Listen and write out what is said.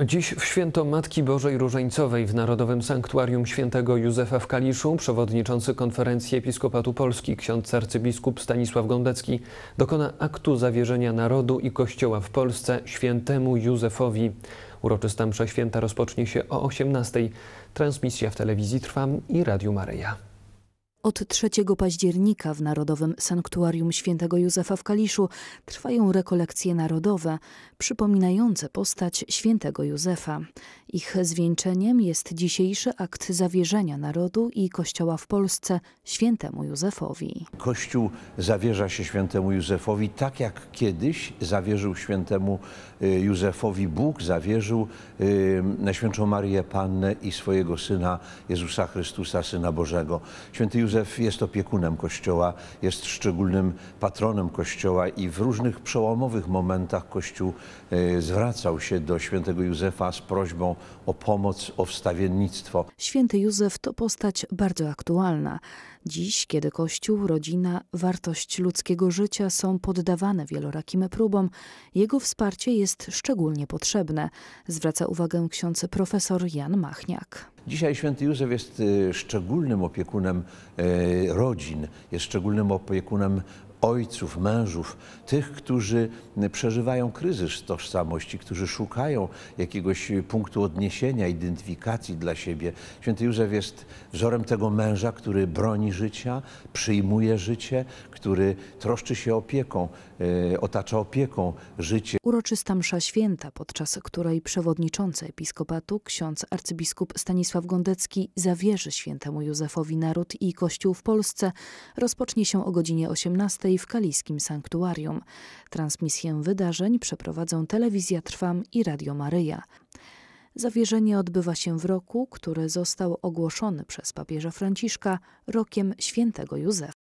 Dziś w święto Matki Bożej Różańcowej w Narodowym Sanktuarium Świętego Józefa w Kaliszu przewodniczący konferencji Episkopatu Polski ksiądz arcybiskup Stanisław Gądecki dokona aktu zawierzenia narodu i Kościoła w Polsce świętemu Józefowi. Uroczysta msza święta rozpocznie się o 18:00. Transmisja w telewizji Trwam i Radiu Maryja. Od 3 października w Narodowym Sanktuarium Świętego Józefa w Kaliszu trwają rekolekcje narodowe przypominające postać świętego Józefa. Ich zwieńczeniem jest dzisiejszy akt zawierzenia narodu i Kościoła w Polsce świętemu Józefowi. Kościół zawierza się świętemu Józefowi tak jak kiedyś zawierzył świętemu y, Józefowi Bóg, zawierzył y, Najświętszą Marię Pannę i swojego Syna Jezusa Chrystusa, Syna Bożego. Święty Józef jest opiekunem Kościoła, jest szczególnym patronem Kościoła i w różnych przełomowych momentach Kościół y, zwracał się do świętego Józefa z prośbą o pomoc, o wstawiennictwo. Święty Józef to postać bardzo aktualna. Dziś, kiedy Kościół, rodzina, wartość ludzkiego życia są poddawane wielorakim próbom, jego wsparcie jest szczególnie potrzebne, zwraca uwagę ksiądz profesor Jan Machniak. Dzisiaj święty Józef jest y, szczególnym opiekunem y, rodzin, jest szczególnym opiekunem ojców, mężów, tych, którzy przeżywają kryzys tożsamości, którzy szukają jakiegoś punktu odniesienia, identyfikacji dla siebie. Święty Józef jest wzorem tego męża, który broni życia, przyjmuje życie, który troszczy się opieką, e, otacza opieką życie. Uroczysta msza święta, podczas której przewodniczący episkopatu, ksiądz arcybiskup Stanisław Gondecki zawierzy świętemu Józefowi naród i Kościół w Polsce, rozpocznie się o godzinie 18 w kaliskim sanktuarium. Transmisję wydarzeń przeprowadzą Telewizja Trwam i Radio Maryja. Zawierzenie odbywa się w roku, który został ogłoszony przez papieża Franciszka rokiem świętego Józefa.